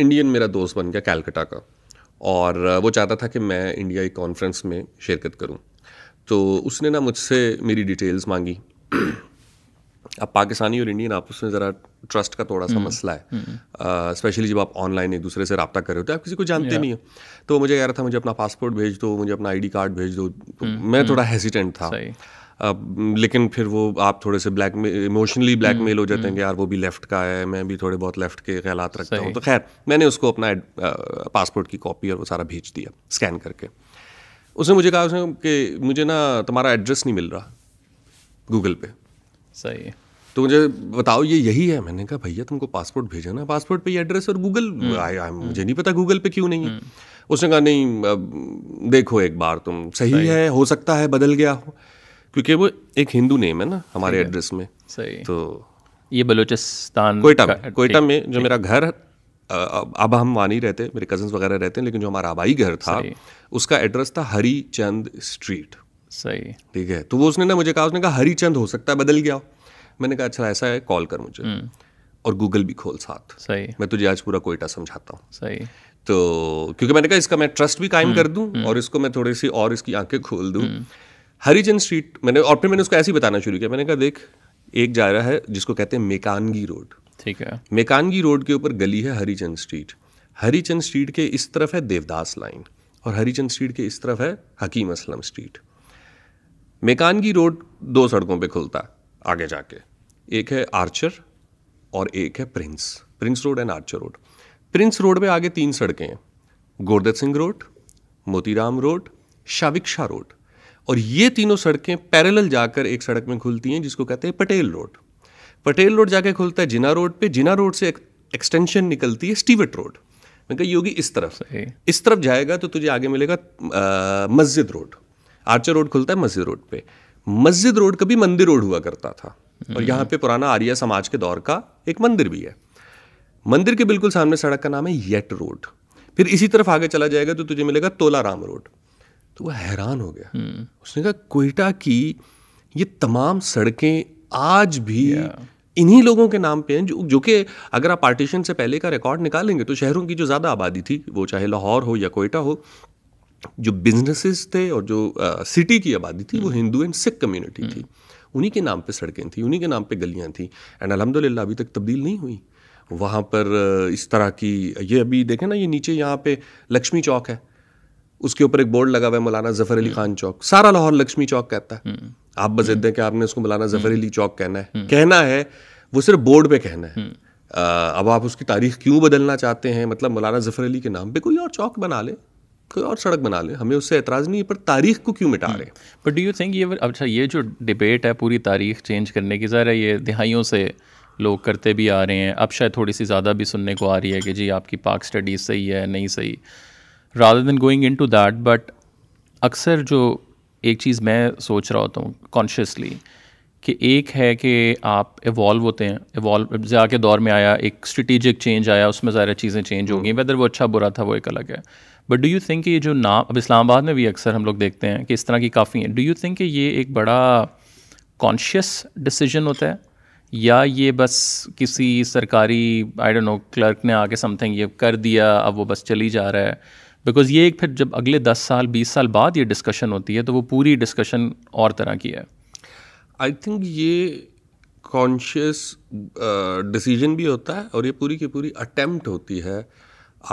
Indian मेरा दोस्त बन गया कैलकटा का और वो चाहता था कि मैं इंडिया की कॉन्फ्रेंस में शिरकत करूँ तो उसने ना मुझसे मेरी डिटेल्स मांगी अब पाकिस्तानी और इंडियन आपस में ज़रा ट्रस्ट का थोड़ा सा हम्म, मसला है स्पेशली हम्म। uh, जब आप ऑनलाइन एक दूसरे से रबता कर रहे होते आप किसी को जानते नहीं हो तो मुझे कह रहा था मुझे अपना पासपोर्ट भेज दो मुझे अपना आईडी कार्ड भेज दो तो हम्म, मैं थोड़ा हेजिटेंट था लेकिन फिर वो आप थोड़े से ब्लैक इमोशनली ब्लैकमेल हो हम्म, जाते हैं कि हम्म। यार वो भी लेफ्ट का है मैं भी थोड़े बहुत लेफ्ट के ख्याल रखता हूँ तो खैर मैंने उसको अपना पासपोर्ट की कॉपी और वो सारा भेज दिया स्कैन करके उसने मुझे कहा उसने कि मुझे ना तुम्हारा एड्रेस नहीं मिल रहा गूगल पे सही है तो मुझे बताओ ये यही है मैंने कहा भैया तुमको पासपोर्ट भेजा ना पासपोर्ट पे एड्रेस और गूगल हम्म, मुझे नहीं पता गूगल पे क्यों नहीं है उसने कहा नहीं देखो एक बार तुम सही, सही है हो सकता है बदल गया हो क्योंकि वो एक हिंदू नेम है ना हमारे एड्रेस में सही तो ये बलोचिस्तान कोयटा कोयटा में जो मेरा घर अब हम वहाँ नहीं रहते मेरे कजन्स वगैरह रहते हैं लेकिन जो हमारा आबाई घर था उसका एड्रेस था हरी चंद स्ट्रीट सही ठीक है तो वो उसने ना मुझे कहा उसने कहा हरी चंद हो सकता है बदल गया मैंने कहा अच्छा ऐसा है कॉल कर मुझे हम्म। और गूगल भी खोल साथ सही मैं तुझे आज पूरा कोयटा समझाता हूँ सही तो क्योंकि मैंने कहा इसका मैं ट्रस्ट भी कायम हम्म, कर दूँ हम्म। और इसको मैं थोड़ी सी और इसकी आंखें खोल दूँ हरिजन स्ट्रीट मैंने और फिर मैंने उसको ऐसे ही बताना शुरू किया मैंने कहा देख एक जा रहा है जिसको कहते हैं मेकानगी रोड ठीक है मेकानगी रोड के ऊपर गली है हरिजन स्ट्रीट हरिचंद स्ट्रीट के इस तरफ है देवदास लाइन और हरिचंद स्ट्रीट के इस तरफ है हकीम असलम स्ट्रीट मेकानगी रोड दो सड़कों पे खुलता आगे जाके एक है आर्चर और एक है Prince Prince road and Archer road Prince road पे आगे तीन सड़कें हैं गोरदत सिंह रोड मोतीराम रोड शाविक्षा रोड और ये तीनों सड़कें पैरेलल जाकर एक सड़क में खुलती हैं जिसको कहते हैं पटेल रोड पटेल रोड जाके खुलता है जिना रोड पे जिना रोड से एक्सटेंशन निकलती है स्टीवट रोड मैं कहा योगी इस तरफ इस तरफ जाएगा तो तुझे आगे मिलेगा मस्जिद रोड आर्चर रोड खुलता है मस्जिद रोड पे मस्जिद रोड कभी मंदिर रोड हुआ करता था और यहाँ हम्म। पे पुराना आर्या समाज के दौर का एक मंदिर भी है मंदिर के बिल्कुल सामने सड़क का नाम है येट रोड फिर इसी तरफ आगे चला जाएगा तो तुझे मिलेगा तोला राम रोड तो वह हैरान हो गया हम्म। उसने कहा कोयटा की ये तमाम सड़कें आज भी इन्हीं लोगों के नाम पे हैं जो जो कि अगर आप पार्टीशन से पहले का रिकॉर्ड निकालेंगे तो शहरों की जो ज़्यादा आबादी थी वो चाहे लाहौर हो या कोयटा हो जो बिजनेसेस थे और जो आ, सिटी की आबादी थी वो हम्म। हिंदू एंड सिख कम्युनिटी थी हम्म। उन्हीं के नाम पे सड़कें थी उन्हीं के नाम पे गलियां थी एंड अलहमदिल्ला अभी तक तब्दील नहीं हुई वहाँ पर इस तरह की ये अभी देखें ना ये नीचे यहाँ पे लक्ष्मी चौक है उसके ऊपर एक बोर्ड लगा हुआ है मौलाना जफर अली खान चौक सारा लाहौर लक्ष्मी चौक कहता है हम्म। आप बजेद हैं कि आपने उसको मौलाना जफर हम्म। अली चौक कहना है हम्म। कहना है वो सिर्फ बोर्ड पे कहना है आ, अब आप उसकी तारीख क्यों बदलना चाहते हैं मतलब मौलाना जफर अली के नाम पे कोई और चौक बना ले कोई और सड़क बना ले हमें उससे एतराज़ नहीं है पर तारीख को क्यों मिटा रहे बट डू यू थिंक ये अच्छा ये जो डिबेट है पूरी तारीख चेंज करने की ज़रा ये दिहाइयों से लोग करते भी आ रहे हैं अब शायद थोड़ी सी ज़्यादा भी सुनने को आ रही है कि जी आपकी पाक स्टडीज़ सही है नहीं सही rather than going into that but अक्सर जो एक चीज़ मैं सोच रहा होता हूँ कॉन्शियसली कि एक है कि आप इवॉल्व होते हैं इवॉल्व ज़्या के दौर में आया एक स्ट्रेटिजिक चेंज आया उसमें ज़ाहिर चीज़ें चेंज हो गई वेदर वो अच्छा बुरा था वो एक अलग है बट डू यू थिंक ये जो नाम अब इस्लामाबाद में भी अक्सर हम लोग देखते हैं कि इस तरह की काफ़ी हैं डू यू थिंक ये एक बड़ा कॉन्शियस डिसीजन होता है या ये बस किसी सरकारी आई डोंट नो क्लर्क ने आके समथिंग ये कर दिया अब वो बस चली जा रहा है बिकॉज ये एक फिर जब अगले दस साल बीस साल बाद ये डिस्कशन होती है तो वो पूरी डिस्कशन और तरह की है आई थिंक ये कॉन्शियस डिसीजन uh, भी होता है और ये पूरी की पूरी अटेम्प्ट होती है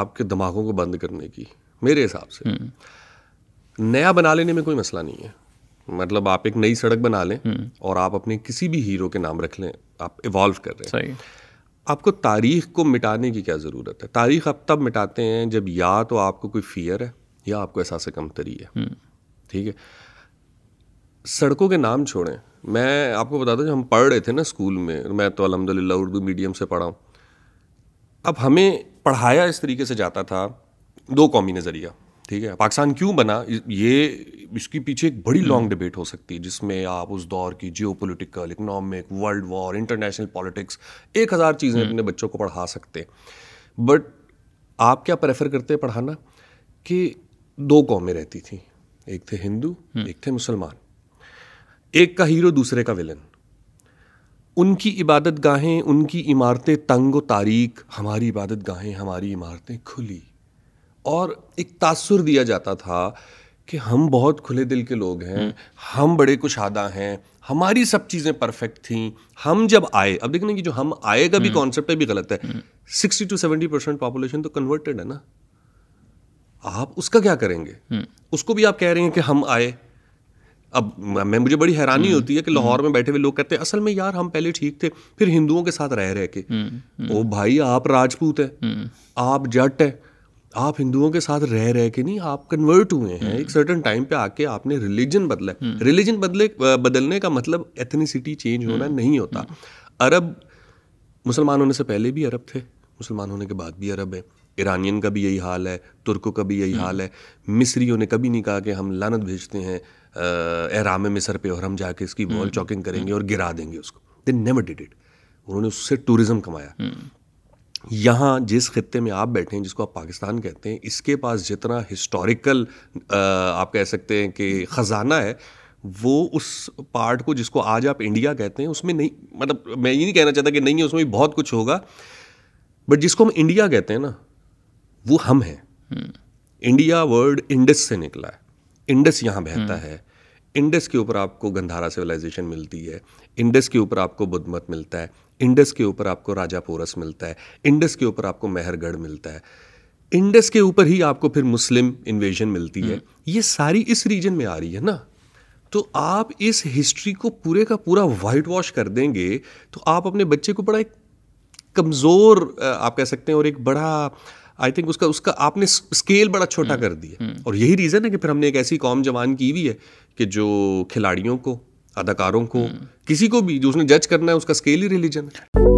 आपके दिमागों को बंद करने की मेरे हिसाब से हम्म। नया बना लेने में कोई मसला नहीं है मतलब आप एक नई सड़क बना लें हम्म। और आप अपने किसी भी हीरो के नाम रख लें आप इवॉल्व कर रहे हैं आपको तारीख को मिटाने की क्या ज़रूरत है तारीख आप तब मिटाते हैं जब या तो आपको कोई फियर है या आपको एहसास कमतरी है हम्म। ठीक है सड़कों के नाम छोड़ें मैं आपको बताता हूँ हम पढ़ रहे थे ना स्कूल में मैं तो अलहमदिल्ला उर्दू मीडियम से पढ़ा हूँ अब हमें पढ़ाया इस तरीके से जाता था दो कौमी नज़रिया ठीक है पाकिस्तान क्यों बना ये इसके पीछे एक बड़ी लॉन्ग हम्म। डिबेट हो सकती है जिसमें आप उस दौर की geopolitical economic world war international politics एक हज़ार चीज़ें हम्म। अपने बच्चों को पढ़ा सकते हैं बट आप क्या प्रेफर करते हैं पढ़ाना कि दो कौमें रहती थी एक थे हिंदू हम्म। एक थे मुसलमान एक का हीरो दूसरे का विलन उनकी इबादत गाहें उनकी इमारतें तंग व तारीख हमारी इबादत गाहें हमारी इमारतें खुली और एक तासुर दिया जाता था कि हम बहुत खुले दिल के लोग हैं हम्म। हम बड़े कुशादा हैं हमारी सब चीज़ें परफेक्ट थी हम जब आए अब देखने कि जो हम आए का भी कॉन्सेप्ट हम्म। है भी गलत है sixty two seventy percent population तो कन्वर्टेड है ना आप उसका क्या करेंगे हम्म। उसको भी आप कह रहे हैं कि हम आए अब मैं मुझे बड़ी हैरानी होती है कि लाहौर में बैठे हुए लोग कहते हैं असल में यार हम पहले ठीक थे फिर हिंदुओं के साथ रह रह के ओ भाई आप राजपूत है आप जट है आप हिंदुओं के साथ रह रह के नहीं आप कन्वर्ट हुए हैं हम्म। एक सर्टन टाइम पे आके आपने रिलीजन बदला रिलीजन हम्म। बदले बदलने का मतलब एथनिसिटी चेंज होना हम्म। नहीं होता अरब मुसलमान होने से पहले भी अरब थे मुसलमान होने के बाद भी अरब है ईरानियन का भी यही हाल है तुर्कों का भी यही हाल है मिस्रियों ने कभी नहीं कहा कि हम लानत भेजते हैं एहराम मिसर पे और हम जाके इसकी वॉल चौकिंग करेंगे और गिरा देंगे उसको दे नेवर डिड इट उन्होंने उससे टूरिज्म कमाया यहाँ जिस खत्े में आप बैठे हैं जिसको आप पाकिस्तान कहते हैं इसके पास जितना हिस्टोरिकल आप कह सकते हैं कि ख़जाना है वो उस पार्ट को जिसको आज आप इंडिया कहते हैं उसमें नहीं मतलब मैं ये नहीं कहना चाहता कि नहीं है उसमें भी बहुत कुछ होगा बट जिसको हम इंडिया कहते हैं ना वो हम हैं इंडिया वर्ल्ड इंडस से निकला है इंडस यहाँ बहता हम्म। है इंडस के ऊपर आपको गंधारा सिविलाइजेशन मिलती है इंडस के ऊपर आपको बुद्ध मत मिलता है इंडस के ऊपर आपको राजा पोरस मिलता है इंडस के ऊपर आपको मेहरगढ़ मिलता है इंडस के ऊपर ही आपको फिर मुस्लिम इन्वेजन मिलती है हम्म। ये सारी इस रीजन में आ रही है ना तो आप इस हिस्ट्री को पूरे का पूरा वाइट वॉश कर देंगे तो आप अपने बच्चे को बड़ा एक कमज़ोर आप कह सकते हैं और एक बड़ा आई थिंक उसका उसका आपने स्केल बड़ा छोटा हम्म, कर दिया हम्म। और यही रीज़न है कि फिर हमने एक ऐसी कॉम जवान की हुई है कि जो खिलाड़ियों को अदाकारों को हम्म। किसी को भी जो उसने जज करना है उसका स्केल ही रिलीजन है